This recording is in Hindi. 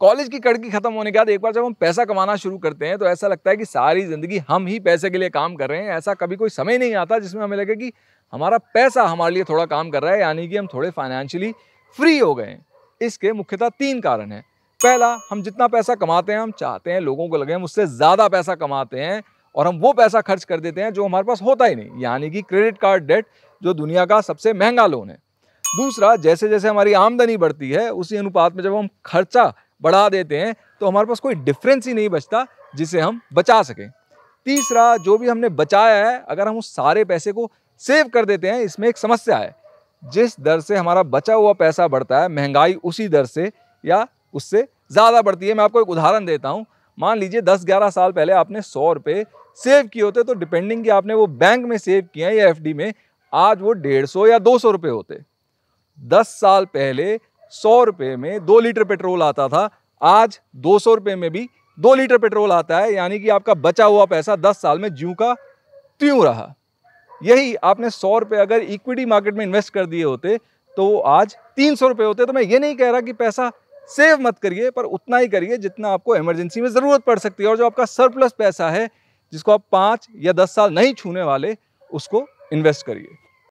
कॉलेज की कड़की खत्म होने के बाद एक बार जब हम पैसा कमाना शुरू करते हैं तो ऐसा लगता है कि सारी ज़िंदगी हम ही पैसे के लिए काम कर रहे हैं ऐसा कभी कोई समय नहीं आता जिसमें हमें लगे कि हमारा पैसा हमारे लिए थोड़ा काम कर रहा है यानी कि हम थोड़े फाइनेंशियली फ्री हो गए इसके मुख्यतः तीन कारण हैं पहला हम जितना पैसा कमाते हैं हम चाहते हैं लोगों को लगे हम उससे ज़्यादा पैसा कमाते हैं और हम वो पैसा खर्च कर देते हैं जो हमारे पास होता ही नहीं यानी कि क्रेडिट कार्ड डेट जो दुनिया का सबसे महंगा लोन है दूसरा जैसे जैसे हमारी आमदनी बढ़ती है उसी अनुपात में जब हम खर्चा बढ़ा देते हैं तो हमारे पास कोई डिफरेंस ही नहीं बचता जिसे हम बचा सकें तीसरा जो भी हमने बचाया है अगर हम उस सारे पैसे को सेव कर देते हैं इसमें एक समस्या है जिस दर से हमारा बचा हुआ पैसा बढ़ता है महंगाई उसी दर से या उससे ज़्यादा बढ़ती है मैं आपको एक उदाहरण देता हूँ मान लीजिए दस ग्यारह साल पहले आपने सौ रुपये सेव किए होते तो डिपेंडिंग कि आपने वो बैंक में सेव किए हैं या एफ में आज वो डेढ़ सौ या दो सौ रुपये होते दस साल पहले सौ रुपये में दो लीटर पेट्रोल आता था आज दो सौ रुपये में भी दो लीटर पेट्रोल आता है यानी कि आपका बचा हुआ पैसा दस साल में ज्यों का त्यों रहा यही आपने सौ रुपये अगर इक्विटी मार्केट में इन्वेस्ट कर दिए होते तो वो आज तीन सौ रुपये होते तो मैं ये नहीं कह रहा कि पैसा सेव मत करिए पर उतना ही करिए जितना आपको इमरजेंसी में ज़रूरत पड़ सकती है और जो आपका सरप्लस पैसा है जिसको आप पाँच या दस साल नहीं छूने वाले उसको इन्वेस्ट करिए